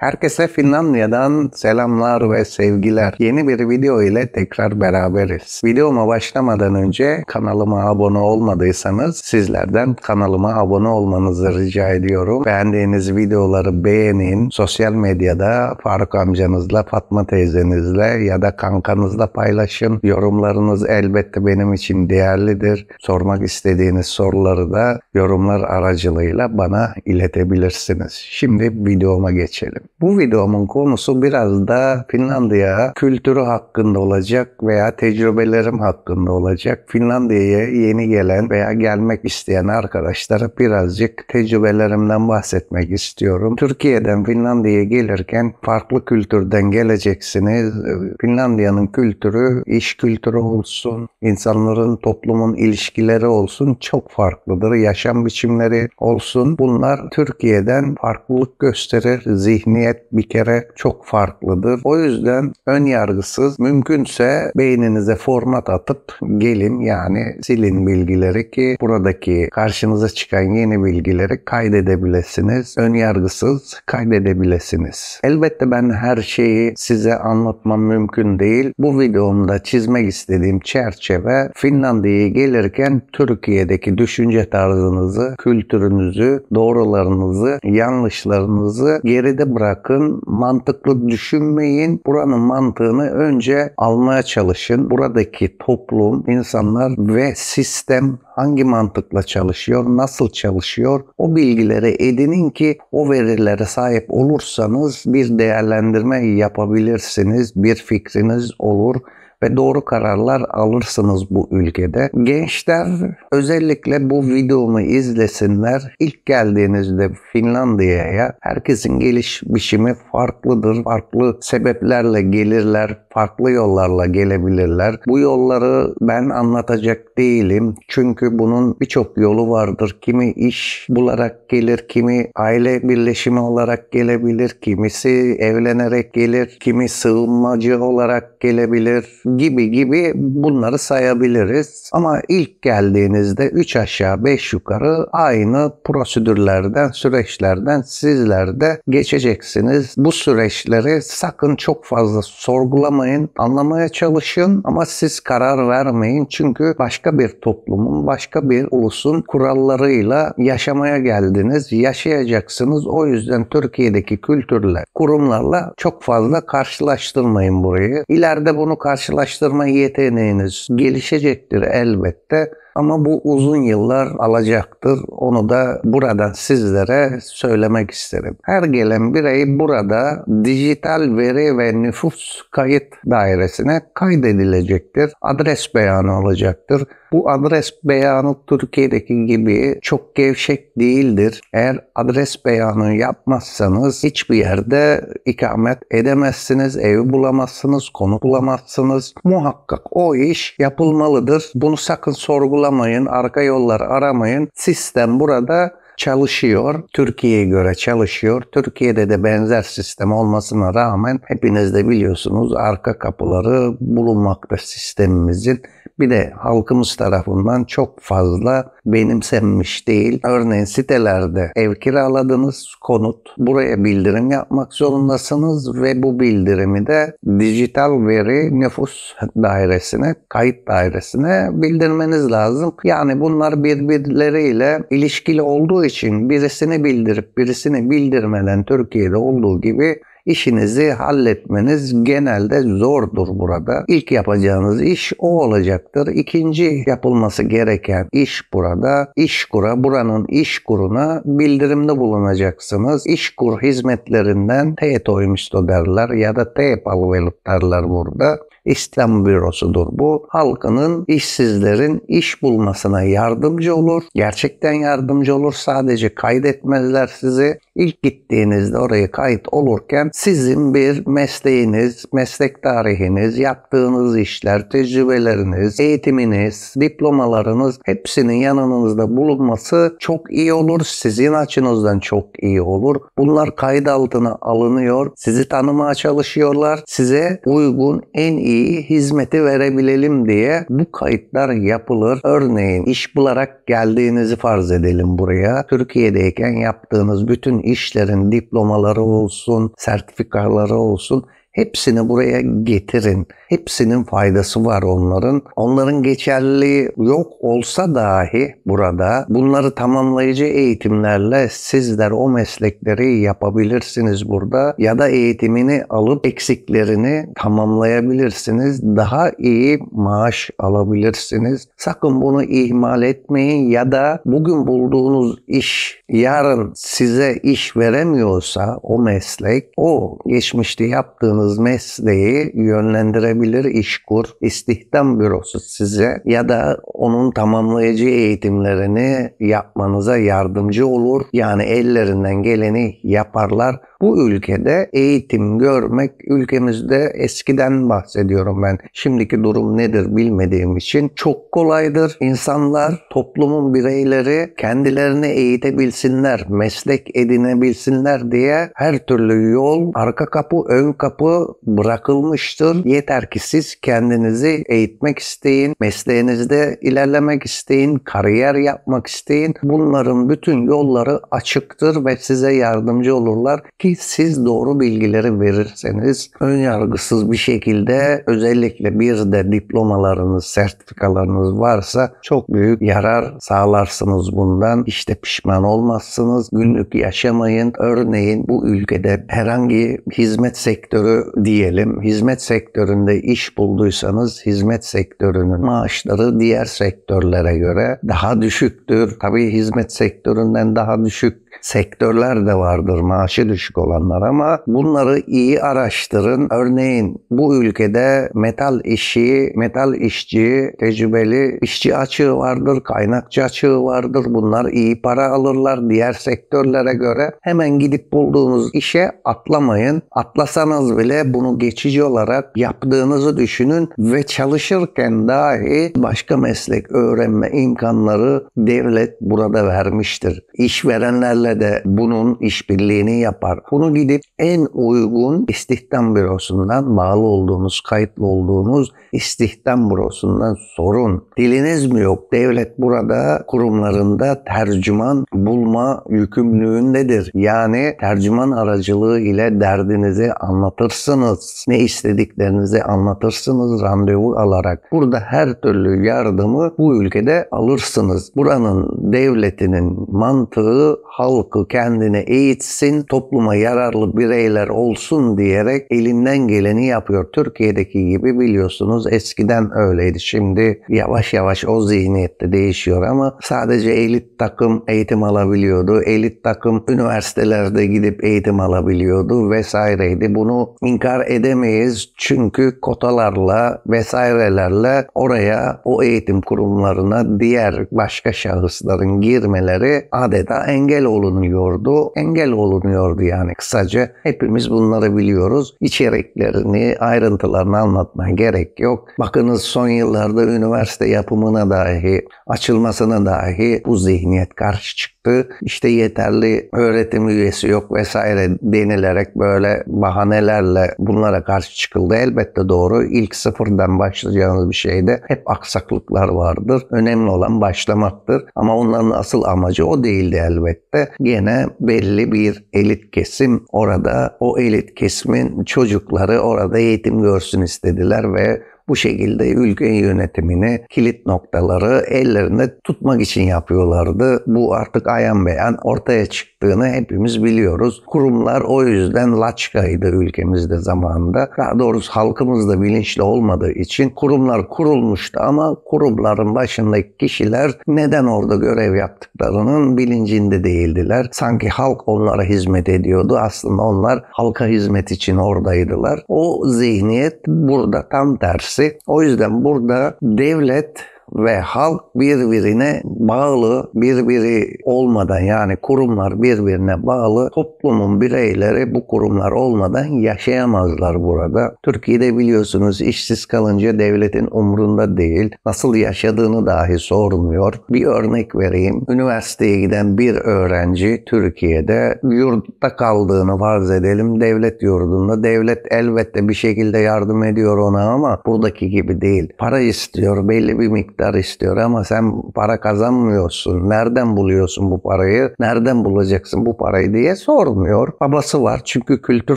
Herkese Finlandiya'dan selamlar ve sevgiler. Yeni bir video ile tekrar beraberiz. Videoma başlamadan önce kanalıma abone olmadıysanız sizlerden kanalıma abone olmanızı rica ediyorum. Beğendiğiniz videoları beğenin. Sosyal medyada Faruk amcanızla, Fatma teyzenizle ya da kankanızla paylaşın. Yorumlarınız elbette benim için değerlidir. Sormak istediğiniz soruları da yorumlar aracılığıyla bana iletebilirsiniz. Şimdi videoma geçelim. Bu videomun konusu biraz da Finlandiya kültürü hakkında olacak veya tecrübelerim hakkında olacak. Finlandiya'ya yeni gelen veya gelmek isteyen arkadaşlara birazcık tecrübelerimden bahsetmek istiyorum. Türkiye'den Finlandiya'ya gelirken farklı kültürden geleceksiniz. Finlandiya'nın kültürü, iş kültürü olsun, insanların, toplumun ilişkileri olsun çok farklıdır. Yaşam biçimleri olsun. Bunlar Türkiye'den farklılık gösterir. Zihniye zihniyet bir kere çok farklıdır. O yüzden ön yargısız mümkünse beyninize format atıp gelin yani silin bilgileri ki buradaki karşınıza çıkan yeni bilgileri kaydedebilirsiniz. Ön yargısız kaydedebilirsiniz. Elbette ben her şeyi size anlatmam mümkün değil. Bu videomda çizmek istediğim çerçeve Finlandiya'ya gelirken Türkiye'deki düşünce tarzınızı, kültürünüzü, doğrularınızı, yanlışlarınızı geride bırak bırakın, mantıklı düşünmeyin. Buranın mantığını önce almaya çalışın. Buradaki toplum, insanlar ve sistem hangi mantıkla çalışıyor, nasıl çalışıyor o bilgileri edinin ki o verilere sahip olursanız bir değerlendirme yapabilirsiniz, bir fikriniz olur ve doğru kararlar alırsınız bu ülkede. Gençler özellikle bu videomu izlesinler. İlk geldiğinizde Finlandiya'ya herkesin geliş biçimi farklıdır. Farklı sebeplerle gelirler, farklı yollarla gelebilirler. Bu yolları ben anlatacak değilim. Çünkü bunun birçok yolu vardır. Kimi iş bularak gelir, kimi aile birleşimi olarak gelebilir, kimisi evlenerek gelir, kimi sığınmacı olarak gelebilir gibi gibi bunları sayabiliriz. Ama ilk geldiğinizde 3 aşağı 5 yukarı aynı prosedürlerden, süreçlerden sizler de geçeceksiniz. Bu süreçleri sakın çok fazla sorgulamayın, anlamaya çalışın ama siz karar vermeyin. Çünkü başka bir toplumun, başka bir ulusun kurallarıyla yaşamaya geldiniz, yaşayacaksınız. O yüzden Türkiye'deki kültürler, kurumlarla çok fazla karşılaştırmayın burayı. İleride bunu karşılaştırmayın Araştırma yeteneğiniz gelişecektir elbette. Ama bu uzun yıllar alacaktır. Onu da buradan sizlere söylemek isterim. Her gelen birey burada dijital veri ve nüfus kayıt dairesine kaydedilecektir. Adres beyanı alacaktır. Bu adres beyanı Türkiye'deki gibi çok gevşek değildir. Eğer adres beyanı yapmazsanız hiçbir yerde ikamet edemezsiniz, evi bulamazsınız, konut bulamazsınız. Muhakkak o iş yapılmalıdır. Bunu sakın sorgulamayın zorlamayın, arka yollar aramayın. Sistem burada çalışıyor. Türkiye'ye göre çalışıyor. Türkiye'de de benzer sistem olmasına rağmen hepiniz de biliyorsunuz arka kapıları bulunmakta sistemimizin bir de halkımız tarafından çok fazla benimsenmiş değil. Örneğin sitelerde ev kiraladınız, konut. Buraya bildirim yapmak zorundasınız ve bu bildirimi de dijital veri nüfus dairesine, kayıt dairesine bildirmeniz lazım. Yani bunlar birbirleriyle ilişkili olduğu için birisini bildirip birisini bildirmeden Türkiye'de olduğu gibi İşinizi halletmeniz genelde zordur burada. İlk yapacağınız iş o olacaktır. İkinci yapılması gereken iş burada. kura. buranın iş kuruna bildirimde bulunacaksınız. İş İşkur hizmetlerinden TETO'ymuştu derler ya da TEP alıvelup derler burada. İslam bürosudur bu. Halkının işsizlerin iş bulmasına yardımcı olur. Gerçekten yardımcı olur. Sadece kaydetmezler sizi ilk gittiğinizde oraya kayıt olurken sizin bir mesleğiniz, meslek tarihiniz, yaptığınız işler, tecrübeleriniz, eğitiminiz, diplomalarınız hepsinin yanınızda bulunması çok iyi olur. Sizin açınızdan çok iyi olur. Bunlar kayıt altına alınıyor. Sizi tanımaya çalışıyorlar. Size uygun en iyi hizmeti verebilelim diye bu kayıtlar yapılır. Örneğin iş bularak geldiğinizi farz edelim buraya. Türkiye'deyken yaptığınız bütün işlerin diplomaları olsun, sertifikaları olsun hepsini buraya getirin. Hepsinin faydası var onların. Onların geçerliliği yok olsa dahi burada bunları tamamlayıcı eğitimlerle sizler o meslekleri yapabilirsiniz burada ya da eğitimini alıp eksiklerini tamamlayabilirsiniz. Daha iyi maaş alabilirsiniz. Sakın bunu ihmal etmeyin ya da bugün bulduğunuz iş yarın size iş veremiyorsa o meslek o geçmişte yaptığınız mesleği yönlendirebilirsiniz Sürdürülebilir İşkur istihdam Bürosu size ya da onun tamamlayıcı eğitimlerini yapmanıza yardımcı olur. Yani ellerinden geleni yaparlar. Bu ülkede eğitim görmek ülkemizde eskiden bahsediyorum ben. Şimdiki durum nedir bilmediğim için çok kolaydır. İnsanlar, toplumun bireyleri kendilerini eğitebilsinler, meslek edinebilsinler diye her türlü yol, arka kapı, ön kapı bırakılmıştır. Yeter yeter siz kendinizi eğitmek isteyin, mesleğinizde ilerlemek isteyin, kariyer yapmak isteyin. Bunların bütün yolları açıktır ve size yardımcı olurlar ki siz doğru bilgileri verirseniz önyargısız bir şekilde özellikle bir de diplomalarınız, sertifikalarınız varsa çok büyük yarar sağlarsınız bundan. İşte pişman olmazsınız. Günlük yaşamayın. Örneğin bu ülkede herhangi hizmet sektörü diyelim. Hizmet sektöründe iş bulduysanız hizmet sektörünün maaşları diğer sektörlere göre daha düşüktür. Tabii hizmet sektöründen daha düşük sektörler de vardır maaşı düşük olanlar ama bunları iyi araştırın. Örneğin bu ülkede metal işi, metal işçi, tecrübeli işçi açığı vardır, kaynakçı açığı vardır. Bunlar iyi para alırlar diğer sektörlere göre. Hemen gidip bulduğunuz işe atlamayın. Atlasanız bile bunu geçici olarak yaptığınız çalıştığınızı düşünün ve çalışırken dahi başka meslek öğrenme imkanları devlet burada vermiştir. İşverenlerle de bunun işbirliğini yapar. Bunu gidip en uygun istihdam bürosundan bağlı olduğunuz, kayıtlı olduğunuz istihdam bürosundan sorun. Diliniz mi yok? Devlet burada kurumlarında tercüman bulma yükümlülüğündedir. Yani tercüman aracılığı ile derdinizi anlatırsınız. Ne istediklerinizi anlatırsınız anlatırsınız randevu alarak. Burada her türlü yardımı bu ülkede alırsınız. Buranın devletinin mantığı halkı kendine eğitsin, topluma yararlı bireyler olsun diyerek elinden geleni yapıyor. Türkiye'deki gibi biliyorsunuz eskiden öyleydi. Şimdi yavaş yavaş o zihniyette değişiyor ama sadece elit takım eğitim alabiliyordu. Elit takım üniversitelerde gidip eğitim alabiliyordu vesaireydi. Bunu inkar edemeyiz çünkü kotalarla vesairelerle oraya o eğitim kurumlarına diğer başka şahısların girmeleri adeta engel olunuyordu. Engel olunuyordu yani kısaca. Hepimiz bunları biliyoruz. İçeriklerini, ayrıntılarını anlatmaya gerek yok. Bakınız son yıllarda üniversite yapımına dahi, açılmasına dahi bu zihniyet karşı çıktı çıktı. İşte yeterli öğretim üyesi yok vesaire denilerek böyle bahanelerle bunlara karşı çıkıldı. Elbette doğru. İlk sıfırdan başlayacağınız bir şeyde hep aksaklıklar vardır. Önemli olan başlamaktır. Ama onların asıl amacı o değildi elbette. Gene belli bir elit kesim orada o elit kesimin çocukları orada eğitim görsün istediler ve bu şekilde ülke yönetimini kilit noktaları ellerinde tutmak için yapıyorlardı. Bu artık ayan beyan ortaya çıktığını hepimiz biliyoruz. Kurumlar o yüzden laçkaydı ülkemizde zamanında. Daha doğrusu halkımız da bilinçli olmadığı için kurumlar kurulmuştu ama kurumların başındaki kişiler neden orada görev yaptıklarının bilincinde değildiler. Sanki halk onlara hizmet ediyordu. Aslında onlar halka hizmet için oradaydılar. O zihniyet burada tam tersi o yüzden burada devlet ve halk birbirine bağlı, birbiri olmadan yani kurumlar birbirine bağlı toplumun bireyleri bu kurumlar olmadan yaşayamazlar burada. Türkiye'de biliyorsunuz işsiz kalınca devletin umrunda değil. Nasıl yaşadığını dahi sormuyor. Bir örnek vereyim. Üniversiteye giden bir öğrenci Türkiye'de yurtta kaldığını farz edelim. Devlet yurdunda devlet elbette bir şekilde yardım ediyor ona ama buradaki gibi değil. Para istiyor belli bir miktar miktar istiyor ama sen para kazanmıyorsun. Nereden buluyorsun bu parayı? Nereden bulacaksın bu parayı diye sormuyor. Babası var çünkü kültür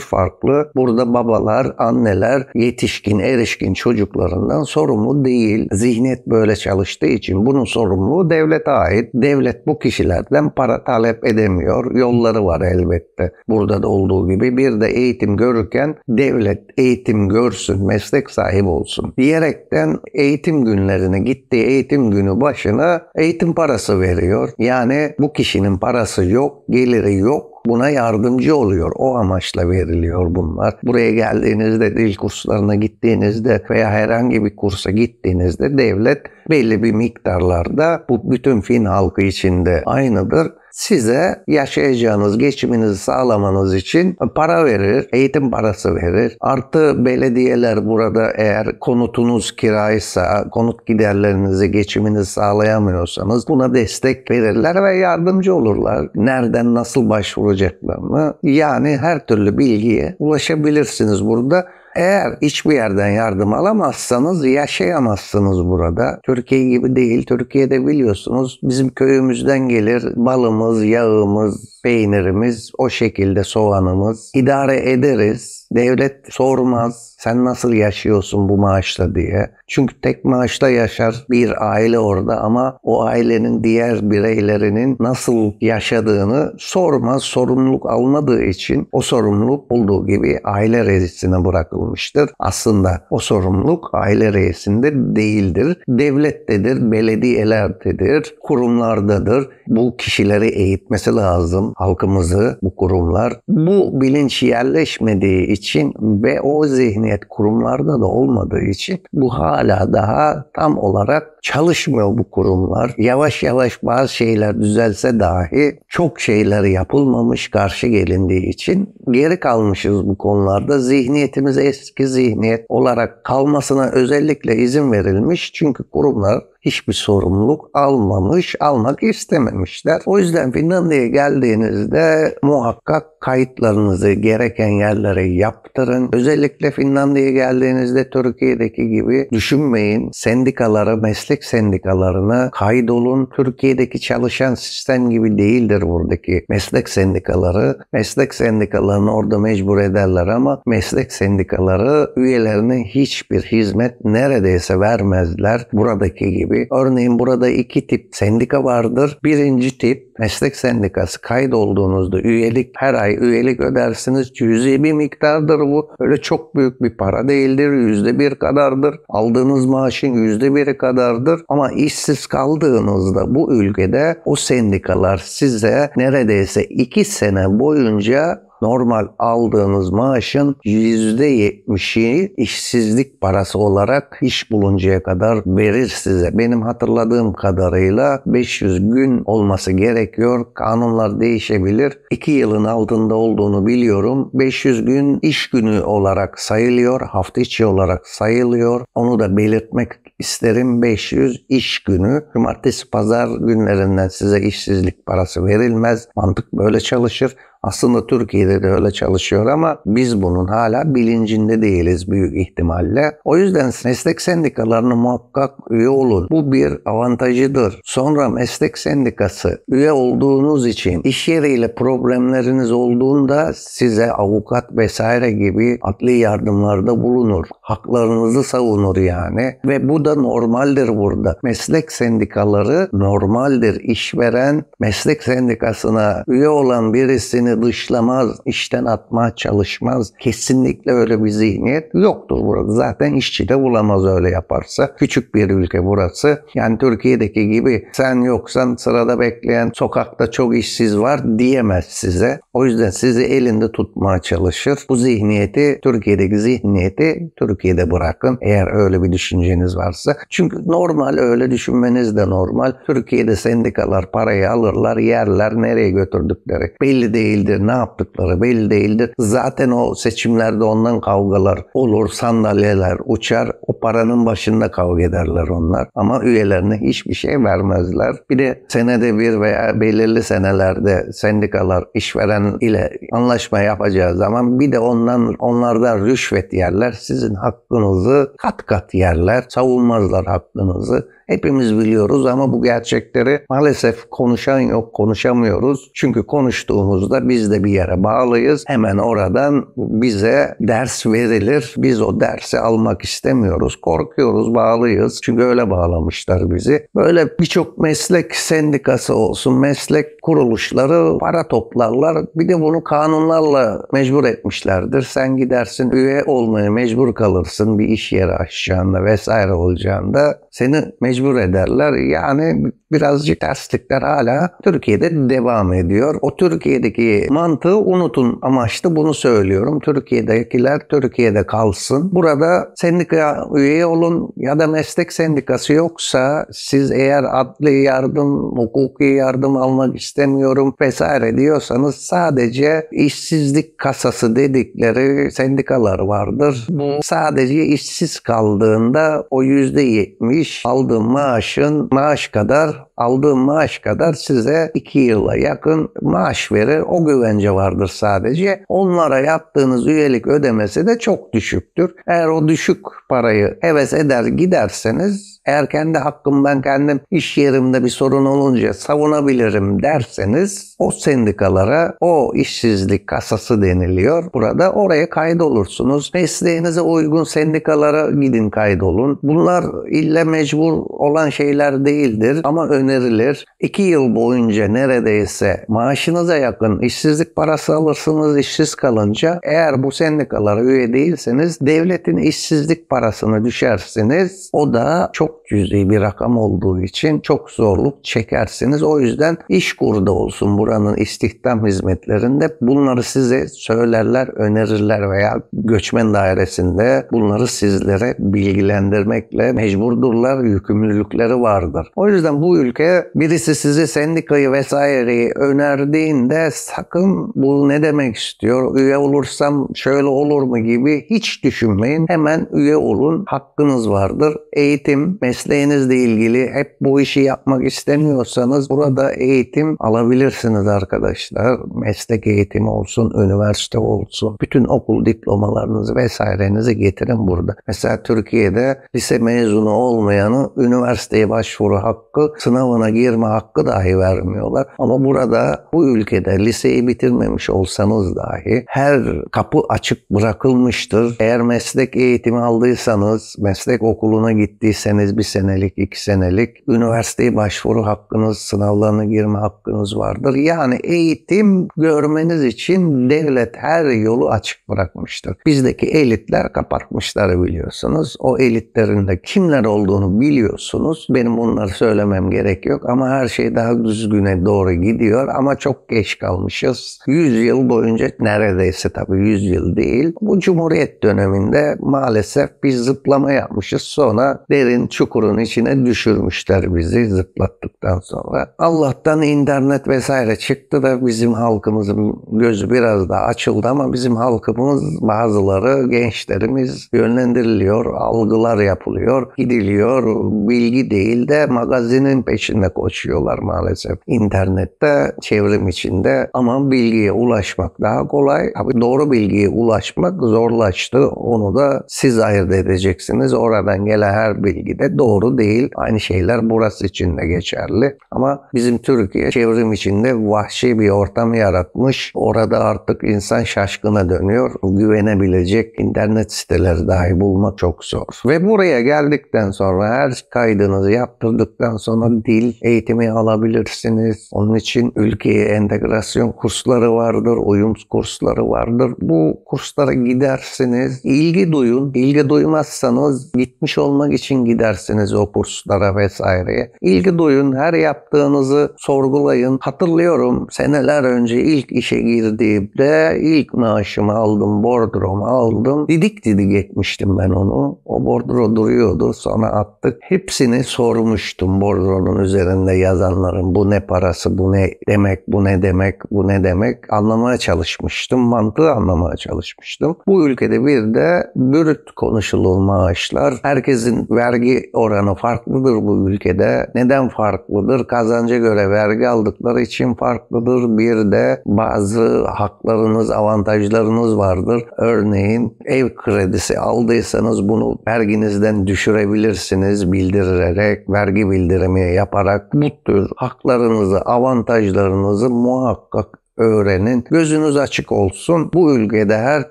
farklı. Burada babalar, anneler yetişkin, erişkin çocuklarından sorumlu değil. Zihniyet böyle çalıştığı için bunun sorumluluğu devlete ait. Devlet bu kişilerden para talep edemiyor. Yolları var elbette. Burada da olduğu gibi bir de eğitim görürken devlet eğitim görsün, meslek sahibi olsun diyerekten eğitim günlerine gitti gittiği eğitim günü başına eğitim parası veriyor. Yani bu kişinin parası yok, geliri yok buna yardımcı oluyor. O amaçla veriliyor bunlar. Buraya geldiğinizde, dil kurslarına gittiğinizde veya herhangi bir kursa gittiğinizde devlet belli bir miktarlarda bu bütün Fin halkı içinde aynıdır size yaşayacağınız, geçiminizi sağlamanız için para verir, eğitim parası verir. Artı belediyeler burada eğer konutunuz kiraysa, konut giderlerinizi, geçiminizi sağlayamıyorsanız buna destek verirler ve yardımcı olurlar. Nereden nasıl başvuracaklarını yani her türlü bilgiye ulaşabilirsiniz burada. Eğer hiçbir yerden yardım alamazsanız yaşayamazsınız burada. Türkiye gibi değil. Türkiye'de biliyorsunuz bizim köyümüzden gelir balımız, yağımız, peynirimiz, o şekilde soğanımız. idare ederiz. Devlet sormaz sen nasıl yaşıyorsun bu maaşla diye. Çünkü tek maaşla yaşar bir aile orada ama o ailenin diğer bireylerinin nasıl yaşadığını sormaz. Sorumluluk almadığı için o sorumluluk olduğu gibi aile reisine bırakılır olmuştur. Aslında o sorumluluk aile reisinde değildir. Devlettedir, belediyelerdedir, kurumlardadır. Bu kişileri eğitmesi lazım halkımızı bu kurumlar. Bu bilinç yerleşmediği için ve o zihniyet kurumlarda da olmadığı için bu hala daha tam olarak çalışmıyor bu kurumlar. Yavaş yavaş bazı şeyler düzelse dahi çok şeyler yapılmamış karşı gelindiği için geri kalmışız bu konularda. Zihniyetimiz eski zihniyet olarak kalmasına özellikle izin verilmiş. Çünkü kurumlar hiçbir sorumluluk almamış, almak istememişler. O yüzden Finlandiya'ya geldiğinizde muhakkak kayıtlarınızı gereken yerlere yaptırın. Özellikle Finlandiya'ya geldiğinizde Türkiye'deki gibi düşünmeyin. Sendikalara, meslek sendikalarına kaydolun. Türkiye'deki çalışan sistem gibi değildir buradaki meslek sendikaları. Meslek sendikalarını orada mecbur ederler ama meslek sendikaları üyelerine hiçbir hizmet neredeyse vermezler buradaki gibi gibi örneğin burada iki tip sendika vardır. Birinci tip meslek sendikası kaydolduğunuzda üyelik her ay üyelik ödersiniz. Cüzi bir miktardır bu. Öyle çok büyük bir para değildir. Yüzde bir kadardır. Aldığınız maaşın yüzde biri kadardır. Ama işsiz kaldığınızda bu ülkede o sendikalar size neredeyse iki sene boyunca normal aldığınız maaşın %70'i işsizlik parası olarak iş buluncaya kadar verir size. Benim hatırladığım kadarıyla 500 gün olması gerekiyor. Kanunlar değişebilir. 2 yılın altında olduğunu biliyorum. 500 gün iş günü olarak sayılıyor. Hafta içi olarak sayılıyor. Onu da belirtmek isterim 500 iş günü. Cumartesi pazar günlerinden size işsizlik parası verilmez. Mantık böyle çalışır. Aslında Türkiye'de de öyle çalışıyor ama biz bunun hala bilincinde değiliz büyük ihtimalle. O yüzden meslek sendikalarına muhakkak üye olun. Bu bir avantajıdır. Sonra meslek sendikası üye olduğunuz için iş yeriyle problemleriniz olduğunda size avukat vesaire gibi adli yardımlarda bulunur. Haklarınızı savunur yani ve bu da normaldir burada. Meslek sendikaları normaldir. İşveren meslek sendikasına üye olan birisini dışlamaz, işten atmaya çalışmaz. Kesinlikle öyle bir zihniyet yoktur burada. Zaten işçi de bulamaz öyle yaparsa. Küçük bir ülke burası. Yani Türkiye'deki gibi sen yoksan sırada bekleyen sokakta çok işsiz var diyemez size. O yüzden sizi elinde tutmaya çalışır. Bu zihniyeti, Türkiye'deki zihniyeti Türkiye'de bırakın. Eğer öyle bir düşünceniz varsa. Çünkü normal öyle düşünmeniz de normal. Türkiye'de sendikalar parayı alırlar, yerler nereye götürdükleri belli değil değildir. Ne yaptıkları belli değildir. Zaten o seçimlerde ondan kavgalar olur. Sandalyeler uçar. O paranın başında kavga ederler onlar. Ama üyelerine hiçbir şey vermezler. Bir de senede bir veya belirli senelerde sendikalar işveren ile anlaşma yapacağı zaman bir de ondan onlardan rüşvet yerler. Sizin hakkınızı kat kat yerler. Savunmazlar hakkınızı. Hepimiz biliyoruz ama bu gerçekleri maalesef konuşan yok, konuşamıyoruz. Çünkü konuştuğumuzda biz de bir yere bağlıyız. Hemen oradan bize ders verilir. Biz o dersi almak istemiyoruz. Korkuyoruz, bağlıyız. Çünkü öyle bağlamışlar bizi. Böyle birçok meslek sendikası olsun, meslek kuruluşları para toplarlar. Bir de bunu kanunlarla mecbur etmişlerdir. Sen gidersin üye olmaya mecbur kalırsın bir iş yeri açacağında vesaire olacağında. Seni mecbur mecbur ederler. Yani birazcık terslikler hala Türkiye'de devam ediyor. O Türkiye'deki mantığı unutun amaçlı bunu söylüyorum. Türkiye'dekiler Türkiye'de kalsın. Burada sendika üye olun ya da meslek sendikası yoksa siz eğer adli yardım, hukuki yardım almak istemiyorum vesaire diyorsanız sadece işsizlik kasası dedikleri sendikalar vardır. Bu sadece işsiz kaldığında o %70 aldığım maaşın maaş kadar aldığım maaş kadar size 2 yıla yakın maaş verir. O güvence vardır sadece. Onlara yaptığınız üyelik ödemesi de çok düşüktür. Eğer o düşük parayı heves eder giderseniz eğer kendi hakkımdan kendim iş yerimde bir sorun olunca savunabilirim derseniz o sendikalara o işsizlik kasası deniliyor. Burada oraya kaydolursunuz. Mesleğinize uygun sendikalara gidin kaydolun. Bunlar illa mecbur olan şeyler değildir ama önerilir. 2 yıl boyunca neredeyse maaşınıza yakın işsizlik parası alırsınız işsiz kalınca. Eğer bu sendikalara üye değilseniz devletin işsizlik parasını düşersiniz. O da çok çok cüzi bir rakam olduğu için çok zorluk çekersiniz. O yüzden iş kurda olsun buranın istihdam hizmetlerinde bunları size söylerler, önerirler veya göçmen dairesinde bunları sizlere bilgilendirmekle mecburdurlar. Yükümlülükleri vardır. O yüzden bu ülke birisi sizi sendikayı vesaireyi önerdiğinde sakın bu ne demek istiyor, üye olursam şöyle olur mu gibi hiç düşünmeyin. Hemen üye olun, hakkınız vardır. Eğitim mesleğinizle ilgili hep bu işi yapmak istemiyorsanız burada eğitim alabilirsiniz arkadaşlar. Meslek eğitimi olsun, üniversite olsun. Bütün okul diplomalarınızı vesairenizi getirin burada. Mesela Türkiye'de lise mezunu olmayanı üniversiteye başvuru hakkı, sınavına girme hakkı dahi vermiyorlar. Ama burada bu ülkede liseyi bitirmemiş olsanız dahi her kapı açık bırakılmıştır. Eğer meslek eğitimi aldıysanız, meslek okuluna gittiyseniz, bir senelik, iki senelik üniversiteye başvuru hakkınız, sınavlarına girme hakkınız vardır. Yani eğitim görmeniz için devlet her yolu açık bırakmıştır. Bizdeki elitler kapatmışlar biliyorsunuz. O elitlerin de kimler olduğunu biliyorsunuz. Benim bunları söylemem gerek yok ama her şey daha düzgüne doğru gidiyor ama çok geç kalmışız. 100 yıl boyunca neredeyse tabii 100 yıl değil. Bu Cumhuriyet döneminde maalesef bir zıplama yapmışız. Sonra derin çukur çukurun içine düşürmüşler bizi zıplattıktan sonra. Allah'tan internet vesaire çıktı da bizim halkımızın gözü biraz daha açıldı ama bizim halkımız bazıları gençlerimiz yönlendiriliyor, algılar yapılıyor, gidiliyor. Bilgi değil de magazinin peşinde koşuyorlar maalesef. İnternette çevrim içinde ama bilgiye ulaşmak daha kolay. abi doğru bilgiye ulaşmak zorlaştı. Onu da siz ayırt edeceksiniz. Oradan gelen her bilgide doğru değil. Aynı şeyler burası için de geçerli. Ama bizim Türkiye çevrim içinde vahşi bir ortam yaratmış. Orada artık insan şaşkına dönüyor. Güvenebilecek internet siteleri dahi bulmak çok zor. Ve buraya geldikten sonra her kaydınızı yaptırdıktan sonra dil eğitimi alabilirsiniz. Onun için ülkeye entegrasyon kursları vardır, uyum kursları vardır. Bu kurslara gidersiniz. İlgi duyun. İlgi duymazsanız gitmiş olmak için gider gidersiniz o kurslara vesaireye. İlgi duyun, her yaptığınızı sorgulayın. Hatırlıyorum seneler önce ilk işe girdiğimde ilk maaşımı aldım, bordromu aldım. Didik didik etmiştim ben onu. O bordro duruyordu, sonra attık. Hepsini sormuştum bordronun üzerinde yazanların bu ne parası, bu ne demek, bu ne demek, bu ne demek anlamaya çalışmıştım. Mantığı anlamaya çalışmıştım. Bu ülkede bir de bürüt konuşulur maaşlar. Herkesin vergi oranı farklıdır bu ülkede. Neden farklıdır? Kazanca göre vergi aldıkları için farklıdır. Bir de bazı haklarınız, avantajlarınız vardır. Örneğin ev kredisi aldıysanız bunu verginizden düşürebilirsiniz bildirerek, vergi bildirimi yaparak bu tür haklarınızı, avantajlarınızı muhakkak öğrenin. Gözünüz açık olsun. Bu ülkede her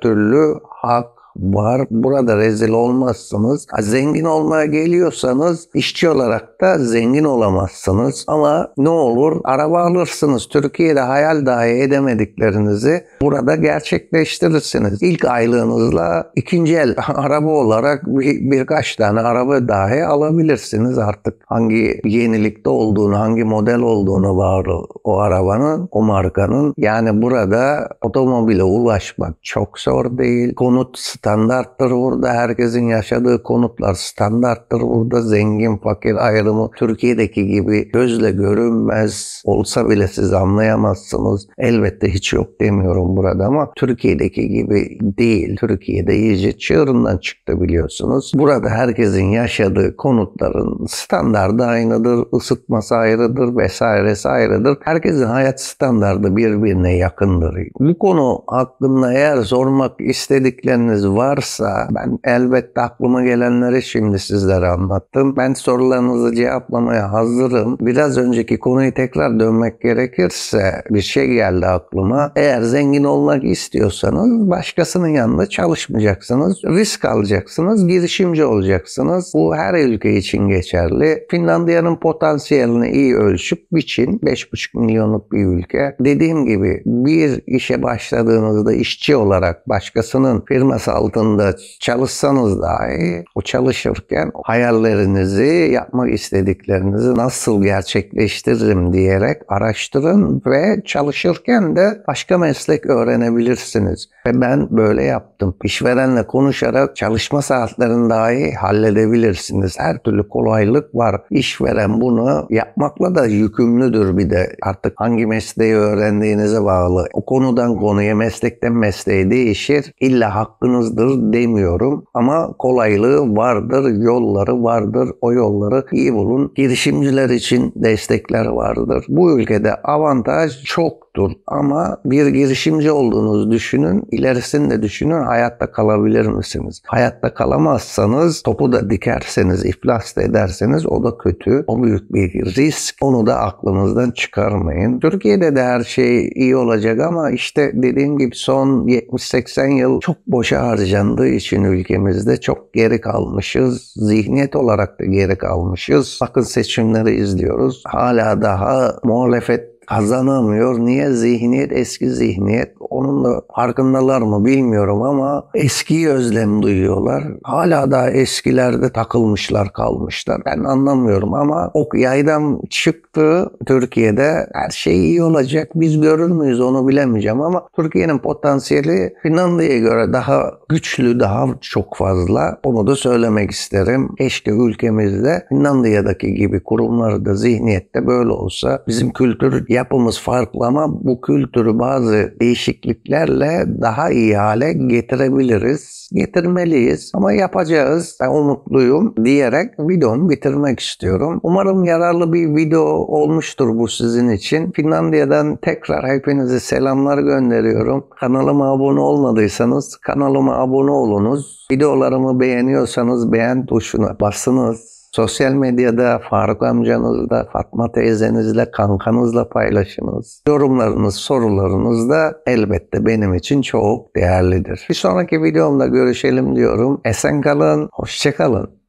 türlü hak, var. Burada rezil olmazsınız. Zengin olmaya geliyorsanız işçi olarak da zengin olamazsınız. Ama ne olur araba alırsınız. Türkiye'de hayal dahi edemediklerinizi burada gerçekleştirirsiniz. İlk aylığınızla ikinci el araba olarak bir, birkaç tane araba dahi alabilirsiniz artık. Hangi yenilikte olduğunu, hangi model olduğunu var o arabanın, o markanın. Yani burada otomobile ulaşmak çok zor değil. Konut standarttır burada herkesin yaşadığı konutlar standarttır burada zengin fakir ayrımı Türkiye'deki gibi gözle görünmez olsa bile siz anlayamazsınız. Elbette hiç yok demiyorum burada ama Türkiye'deki gibi değil. Türkiye'de iyice çığırından çıktı biliyorsunuz. Burada herkesin yaşadığı konutların standardı aynıdır, ısıtması ayrıdır vesairesi ayrıdır. Herkesin hayat standardı birbirine yakındır. Bu konu hakkında eğer sormak istedikleriniz varsa ben elbette aklıma gelenleri şimdi sizlere anlattım. Ben sorularınızı cevaplamaya hazırım. Biraz önceki konuyu tekrar dönmek gerekirse bir şey geldi aklıma. Eğer zengin olmak istiyorsanız başkasının yanında çalışmayacaksınız. Risk alacaksınız. Girişimci olacaksınız. Bu her ülke için geçerli. Finlandiya'nın potansiyelini iyi ölçüp biçin. 5,5 milyonluk bir ülke. Dediğim gibi bir işe başladığınızda işçi olarak başkasının firması altında çalışsanız dahi o çalışırken hayallerinizi, yapmak istediklerinizi nasıl gerçekleştiririm diyerek araştırın ve çalışırken de başka meslek öğrenebilirsiniz. Ve ben böyle yaptım. İşverenle konuşarak çalışma saatlerini dahi halledebilirsiniz. Her türlü kolaylık var. İşveren bunu yapmakla da yükümlüdür bir de. Artık hangi mesleği öğrendiğinize bağlı. O konudan konuya, meslekten mesleğe değişir. İlla hakkınız haksızdır demiyorum ama kolaylığı vardır, yolları vardır. O yolları iyi bulun. Girişimciler için destekler vardır. Bu ülkede avantaj çoktur. Ama bir girişimci olduğunuzu düşünün, ilerisini de düşünün hayatta kalabilir misiniz? Hayatta kalamazsanız topu da dikerseniz, iflas da ederseniz o da kötü. O büyük bir risk. Onu da aklınızdan çıkarmayın. Türkiye'de de her şey iyi olacak ama işte dediğim gibi son 70-80 yıl çok boşa harcadık harcandığı için ülkemizde çok geri kalmışız. Zihniyet olarak da geri kalmışız. Bakın seçimleri izliyoruz. Hala daha muhalefet kazanamıyor. Niye? Zihniyet eski zihniyet. Onun da farkındalar mı bilmiyorum ama eski özlem duyuyorlar. Hala da eskilerde takılmışlar kalmışlar. Ben anlamıyorum ama ok yaydan çıktı Türkiye'de her şey iyi olacak. Biz görür müyüz onu bilemeyeceğim ama Türkiye'nin potansiyeli Finlandiya'ya göre daha güçlü, daha çok fazla. Onu da söylemek isterim. Keşke ülkemizde Finlandiya'daki gibi kurumlarda, zihniyette böyle olsa bizim kültür ya yapımız farklı ama bu kültürü bazı değişikliklerle daha iyi hale getirebiliriz. Getirmeliyiz ama yapacağız. Ben umutluyum diyerek videomu bitirmek istiyorum. Umarım yararlı bir video olmuştur bu sizin için. Finlandiya'dan tekrar hepinize selamlar gönderiyorum. Kanalıma abone olmadıysanız kanalıma abone olunuz. Videolarımı beğeniyorsanız beğen tuşuna basınız. Sosyal medyada Faruk amcanızla, Fatma teyzenizle, kankanızla paylaşınız. Yorumlarınız, sorularınız da elbette benim için çok değerlidir. Bir sonraki videomda görüşelim diyorum. Esen kalın, hoşçakalın.